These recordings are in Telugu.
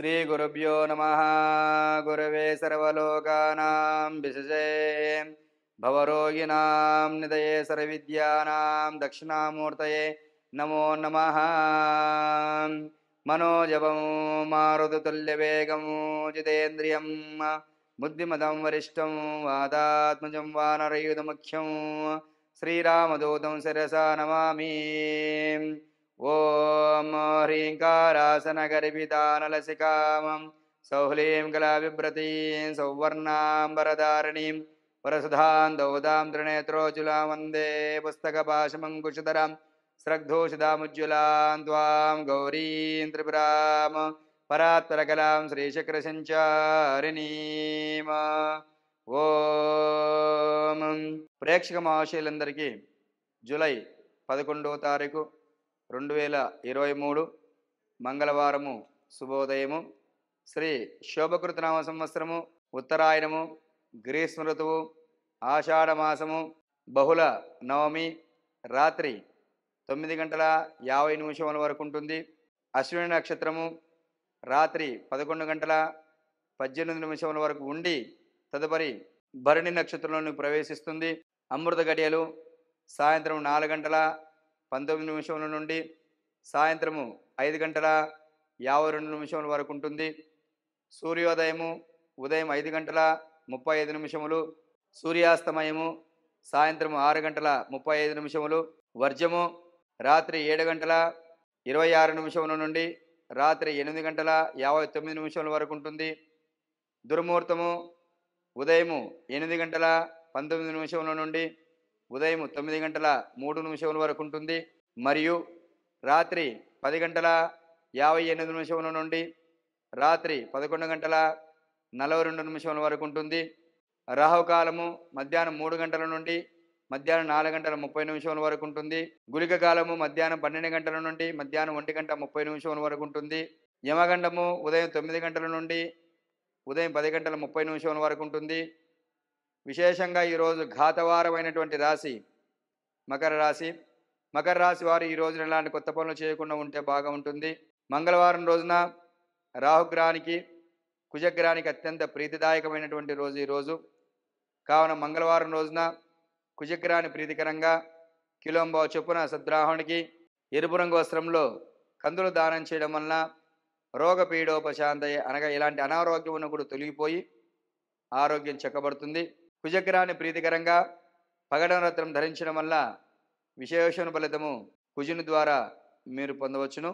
श्रीगुरुभ्यो नमः गुरवे सर्वलोकानां विशजे भवरोगिनां निदये सर्वविद्यानां दक्षिणामूर्तये नमो नमः मनोजपं मारुतुल्यवेगं जितेन्द्रियं बुद्धिमदं वरिष्ठं वादात्मजं वानरयुतमुख्यं श्रीरामदूतं शिरसा नमामि ఓం మరీంగరాసన గరిబిదానలసికామం సౌహలేం కళావిబ్రతిం సౌవర్ణాం వరదారణిం వరసధాందోదాం ద్రినేత్రోజల వందే పుస్తకభాషమం కుశుదరాం శ్రద్ధోషదా ముజ్జలాం ద్వాం గౌరీంద్రప్రామ పరాత్రకలాం శ్రీశక్రసించారిణిం ఓం ప్రేక్షక మహాశయలందరికీ జూలై 11వ తేదీకు రెండు వేల ఇరవై మూడు మంగళవారము శుభోదయము శ్రీ శోభకృతనామ సంవత్సరము ఉత్తరాయణము గ్రీష్మ ఋతువు ఆషాఢమాసము బహుళ నవమి రాత్రి తొమ్మిది గంటల యాభై నిమిషముల వరకు ఉంటుంది అశ్విని నక్షత్రము రాత్రి పదకొండు గంటల పద్దెనిమిది నిమిషముల వరకు ఉండి తదుపరి భరణి నక్షత్రంలోని ప్రవేశిస్తుంది అమృత గడియలు సాయంత్రం నాలుగు గంటల పంతొమ్మిది నిమిషముల నుండి సాయంత్రము ఐదు గంటల యాభై రెండు నిమిషముల వరకు ఉంటుంది సూర్యోదయము ఉదయం ఐదు గంటల ముప్పై ఐదు నిమిషములు సూర్యాస్తమయము సాయంత్రం ఆరు గంటల ముప్పై ఐదు నిమిషములు వర్జము రాత్రి ఏడు గంటల ఇరవై ఆరు నిమిషముల నుండి రాత్రి ఎనిమిది గంటల యాభై తొమ్మిది నిమిషముల వరకు ఉంటుంది దుర్ముహూర్తము ఉదయము ఎనిమిది గంటల పంతొమ్మిది నిమిషముల నుండి ఉదయం తొమ్మిది గంటల మూడు నిమిషముల వరకు ఉంటుంది మరియు రాత్రి పది గంటల యాభై ఎనిమిది నిమిషముల నుండి రాత్రి పదకొండు గంటల నలభై రెండు నిమిషముల వరకు ఉంటుంది రాహుకాలము మధ్యాహ్నం మూడు గంటల నుండి మధ్యాహ్నం నాలుగు గంటల ముప్పై నిమిషముల వరకు ఉంటుంది గుళిక కాలము మధ్యాహ్నం పన్నెండు గంటల నుండి మధ్యాహ్నం ఒంటి గంట ముప్పై నిమిషముల వరకు ఉంటుంది యమగండము ఉదయం తొమ్మిది గంటల నుండి ఉదయం పది గంటల ముప్పై నిమిషముల వరకు ఉంటుంది విశేషంగా ఈరోజు ఘాతవారమైనటువంటి రాశి మకర రాశి మకర రాశి వారు ఈ రోజున ఇలాంటి కొత్త పనులు చేయకుండా ఉంటే బాగా ఉంటుంది మంగళవారం రోజున రాహుగ్రహానికి కుజగ్రహానికి అత్యంత ప్రీతిదాయకమైనటువంటి రోజు ఈరోజు కావున మంగళవారం రోజున కుజగ్రహాన్ని ప్రీతికరంగా కిలోంబ చొప్పున సద్రాహునికి ఎరుపు రంగు వస్త్రంలో కందులు దానం చేయడం వలన రోగపీడోపశాంతయ అనగా ఇలాంటి అనారోగ్యం ఉన్న కూడా తొలగిపోయి ఆరోగ్యం చెక్కబడుతుంది కుజగ్రహాన్ని ప్రీతికరంగా పగడం రత్నం ధరించడం వల్ల విశేషణ ఫలితము కుజుని ద్వారా మీరు పొందవచ్చును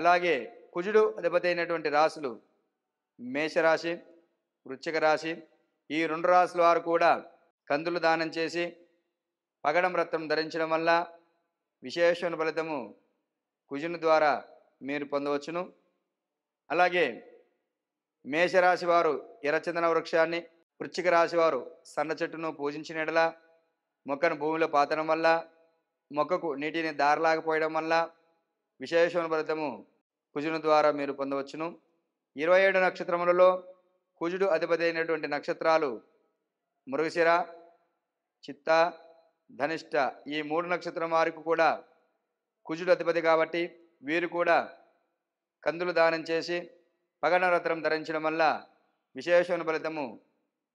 అలాగే కుజుడు అధిపతి అయినటువంటి రాశులు మేషరాశి వృచ్చిక రాశి ఈ రెండు రాశుల వారు కూడా కందులు దానం చేసి పగడం రత్నం ధరించడం వల్ల విశేషణ ఫలితము కుజుని ద్వారా మీరు పొందవచ్చును అలాగే మేషరాశి వారు ఎర్రచందన వృక్షాన్ని వృచ్చిక రాశివారు సన్న చెట్టును పూజించిన ఎడల మొక్కను భూమిలో పాతడం వల్ల మొక్కకు నీటిని దారలాగపోయడం వల్ల ఫలితము కుజుని ద్వారా మీరు పొందవచ్చును ఇరవై ఏడు నక్షత్రములలో కుజుడు అధిపతి అయినటువంటి నక్షత్రాలు మృగశిర చిత్త ధనిష్ట ఈ మూడు నక్షత్రం వారికి కూడా కుజుడు అధిపతి కాబట్టి వీరు కూడా కందులు దానం చేసి పగనరత్నం ధరించడం వల్ల ఫలితము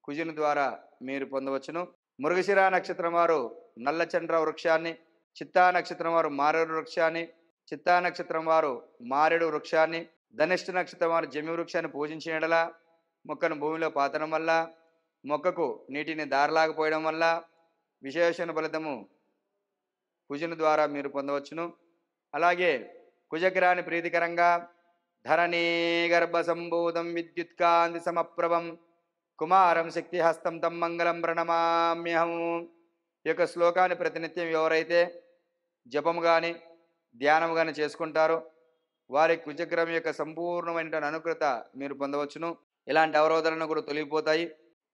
కుజుని ద్వారా మీరు పొందవచ్చును మృగశిరా నక్షత్రం వారు నల్లచంద్ర వృక్షాన్ని చిత్తా నక్షత్రం వారు మారేడు వృక్షాన్ని చిత్తా నక్షత్రం వారు మారేడు వృక్షాన్ని ధనిష్ఠ నక్షత్రం వారు జమి వృక్షాన్ని పూజించిన మొక్కను భూమిలో పాతడం వల్ల మొక్కకు నీటిని దారలాగపోయడం వల్ల విశేషణ ఫలితము కుజుని ద్వారా మీరు పొందవచ్చును అలాగే కుజకిరాని ప్రీతికరంగా ధరణీ గర్భ సంబోధం విద్యుత్కాంతి సమప్రభం కుమారం శక్తిహస్తం తమ్ మంగళం ప్రణమామ్యహం ఈ యొక్క శ్లోకాన్ని ప్రతినిత్యం ఎవరైతే జపము కానీ ధ్యానం కానీ చేసుకుంటారో వారి కుజగ్రహం యొక్క సంపూర్ణమైన అనుకృత మీరు పొందవచ్చును ఇలాంటి అవరోధాలను కూడా తొలగిపోతాయి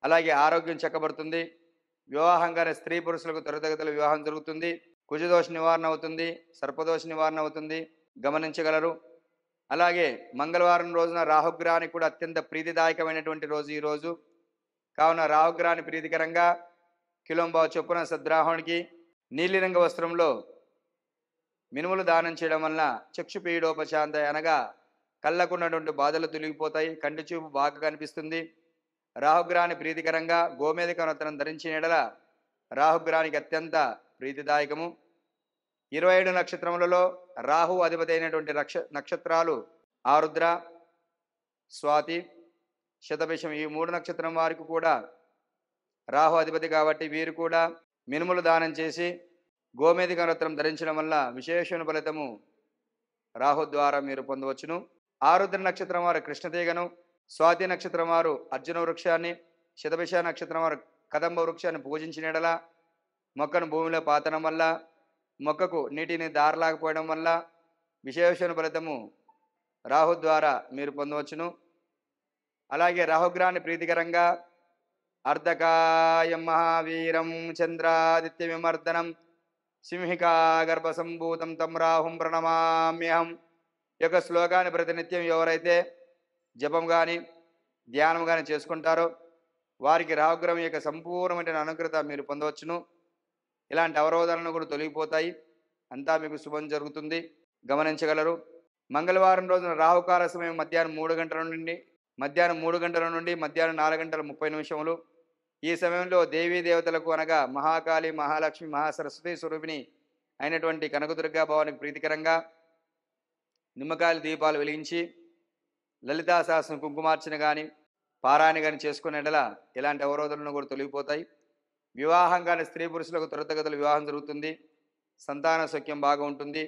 అలాగే ఆరోగ్యం చక్కబడుతుంది వివాహంగానే స్త్రీ పురుషులకు త్వరతగతుల వివాహం జరుగుతుంది కుజదోష నివారణ అవుతుంది సర్పదోష నివారణ అవుతుంది గమనించగలరు అలాగే మంగళవారం రోజున రాహుగ్రహానికి కూడా అత్యంత ప్రీతిదాయకమైనటువంటి రోజు ఈరోజు కావున రావగ్రాని ప్రీతికరంగా కిలోంబావు చొప్పున సద్రాహునికి నీలిరంగ వస్త్రంలో మినుములు దానం చేయడం వలన పీడోపశాంత అనగా కళ్ళకున్నటువంటి బాధలు తొలగిపోతాయి కంటి చూపు బాగా కనిపిస్తుంది రాహుగ్రహాన్ని ప్రీతికరంగా గోమేధ కనతనం ధరించిన ఎడల రాహుగ్రానికి అత్యంత ప్రీతిదాయకము ఇరవై ఏడు నక్షత్రములలో రాహు అధిపతి అయినటువంటి నక్ష నక్షత్రాలు ఆరుద్ర స్వాతి శతభిషం ఈ మూడు నక్షత్రం వారికి కూడా రాహు అధిపతి కాబట్టి వీరు కూడా మినుములు దానం చేసి గోమేధిక నృత్యం ధరించడం వల్ల విశేషణ ఫలితము రాహు ద్వారా మీరు పొందవచ్చును ఆరుద్ర నక్షత్రం వారు కృష్ణతీగను స్వాతి నక్షత్రం వారు అర్జున వృక్షాన్ని శతభిష నక్షత్రం వారు కదంబ వృక్షాన్ని పూజించినడలా మొక్కను భూమిలో పాతడం వల్ల మొక్కకు నీటిని దారలాకపోయడం వల్ల విశేషణ ఫలితము రాహు ద్వారా మీరు పొందవచ్చును అలాగే రాహుగ్రాన్ని ప్రీతికరంగా అర్ధకాయం మహావీరం చంద్రాదిత్య విమర్దనం సింహికా గర్భసంభూతం తం రాహుం ప్రణమామ్యహం యొక్క శ్లోకాన్ని ప్రతినిత్యం ఎవరైతే జపం కానీ ధ్యానం కానీ చేసుకుంటారో వారికి రాహుగ్రహం యొక్క సంపూర్ణమైన అనుగ్రత మీరు పొందవచ్చును ఇలాంటి అవరోధాలను కూడా తొలగిపోతాయి అంతా మీకు శుభం జరుగుతుంది గమనించగలరు మంగళవారం రోజున రాహుకాల సమయం మధ్యాహ్నం మూడు గంటల నుండి మధ్యాహ్నం మూడు గంటల నుండి మధ్యాహ్నం నాలుగు గంటల ముప్పై నిమిషములు ఈ సమయంలో దేవీ దేవతలకు అనగా మహాకాళి మహాలక్ష్మి మహాసరస్వతి స్వరూపిణి అయినటువంటి కనకదుర్గా భవానికి ప్రీతికరంగా నిమ్మకాయల దీపాలు వెలిగించి లలితా సహస్రం కుంకుమార్చన కానీ పారాయణ కానీ నెల ఇలాంటి అవరోధులను కూడా తొలగిపోతాయి వివాహం కానీ స్త్రీ పురుషులకు త్వరతగతులు వివాహం జరుగుతుంది సంతాన సౌఖ్యం బాగా ఉంటుంది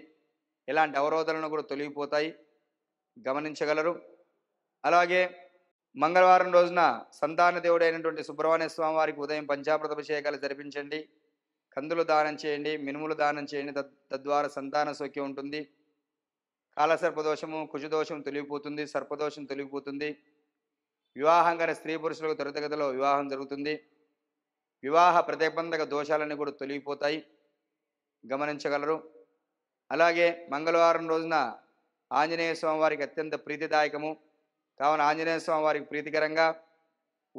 ఇలాంటి అవరోధాలను కూడా తొలగిపోతాయి గమనించగలరు అలాగే మంగళవారం రోజున సంతాన దేవుడైనటువంటి సుబ్రహ్మణ్య స్వామి వారికి ఉదయం పంచామృత అభిషేకాలు జరిపించండి కందులు దానం చేయండి మినుములు దానం చేయండి తద్వారా సంతాన సౌఖ్యం ఉంటుంది కాలసర్పదోషము కుజదోషం తొలిగిపోతుంది సర్పదోషం తొలిగిపోతుంది వివాహం కానీ స్త్రీ పురుషులకు త్వరితగతిలో వివాహం జరుగుతుంది వివాహ ప్రతిబంధక దోషాలన్నీ కూడా తొలగిపోతాయి గమనించగలరు అలాగే మంగళవారం రోజున ఆంజనేయ స్వామివారికి అత్యంత ప్రీతిదాయకము కావున ఆంజనేయ స్వామి వారికి ప్రీతికరంగా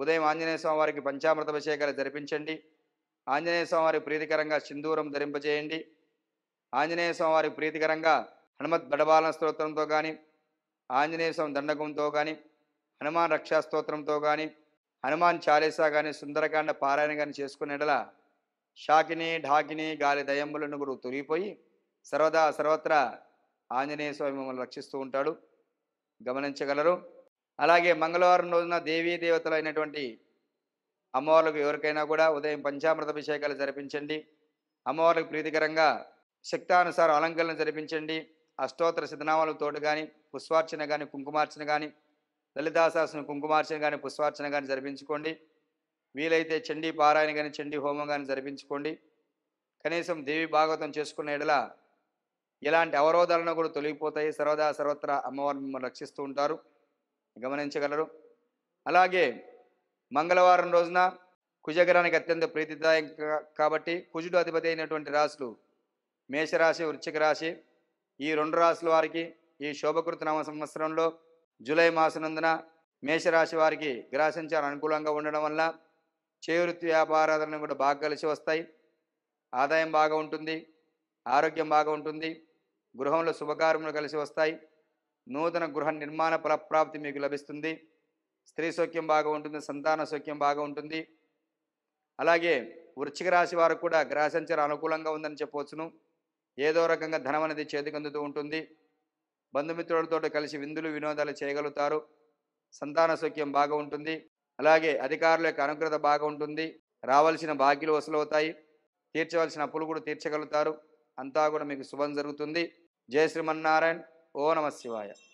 ఉదయం ఆంజనేయ స్వామి వారికి పంచామృత అభిషేకాలు జరిపించండి ఆంజనేయ స్వామి వారికి ప్రీతికరంగా సింధూరం ధరింపజేయండి ఆంజనేయ స్వామి వారికి ప్రీతికరంగా హనుమత్ బడబాలన స్తోత్రంతో కానీ ఆంజనేయ స్వామి దండకంతో కానీ హనుమాన్ రక్షా స్తోత్రంతో కానీ హనుమాన్ చాలీసా కానీ సుందరకాండ పారాయణ కానీ చేసుకునేటలా షాకిని ఢాకిని గాలి దయంబులను నుగురు తొలిగిపోయి సర్వదా సర్వత్రా ఆంజనేయ స్వామి మమ్మల్ని రక్షిస్తూ ఉంటాడు గమనించగలరు అలాగే మంగళవారం రోజున దేవీ దేవతలైనటువంటి అమ్మవార్లకు ఎవరికైనా కూడా ఉదయం పంచామృత అభిషేకాలు జరిపించండి అమ్మవార్లకు ప్రీతికరంగా శక్తానుసారం అలంకరణ జరిపించండి అష్టోత్తర తోటి కానీ పుష్పార్చన కానీ కుంకుమార్చన కానీ లలితాశాసనం కుంకుమార్చన కానీ పుష్పార్చన కానీ జరిపించుకోండి వీలైతే చండీ పారాయణ కానీ చండీ హోమం కానీ జరిపించుకోండి కనీసం దేవి భాగవతం చేసుకున్న ఎడల ఎలాంటి అవరోధాలను కూడా తొలగిపోతాయి సర్వదా సర్వత్రా అమ్మవారిని మిమ్మల్ని రక్షిస్తూ ఉంటారు గమనించగలరు అలాగే మంగళవారం రోజున కుజగరానికి అత్యంత ప్రీతిదాయక కాబట్టి కుజుడు అధిపతి అయినటువంటి రాశులు మేషరాశి వృశ్చిక రాశి ఈ రెండు రాశుల వారికి ఈ శోభకృత నవ సంవత్సరంలో జూలై మాసనందున మేషరాశి వారికి గ్రాసించాలని అనుకూలంగా ఉండడం వల్ల చేవృత్తి వ్యాపారాలను కూడా బాగా కలిసి వస్తాయి ఆదాయం బాగా ఉంటుంది ఆరోగ్యం బాగా ఉంటుంది గృహంలో శుభకార్యములు కలిసి వస్తాయి నూతన గృహ నిర్మాణ ఫలప్రాప్తి మీకు లభిస్తుంది స్త్రీ సౌఖ్యం బాగా ఉంటుంది సంతాన సౌఖ్యం బాగా ఉంటుంది అలాగే వృచ్చిక రాశి వారు కూడా గ్రహసంచర అనుకూలంగా ఉందని చెప్పవచ్చును ఏదో రకంగా ధనం అనేది చేతికందుతూ ఉంటుంది బంధుమిత్రులతో కలిసి విందులు వినోదాలు చేయగలుగుతారు సంతాన సౌఖ్యం బాగా ఉంటుంది అలాగే అధికారుల యొక్క అనుగ్రత బాగా ఉంటుంది రావాల్సిన బాకీలు వసూలవుతాయి తీర్చవలసిన అప్పులు కూడా తీర్చగలుగుతారు అంతా కూడా మీకు శుభం జరుగుతుంది జయ శ్రీమన్నారాయణ ओ नमः शिवाय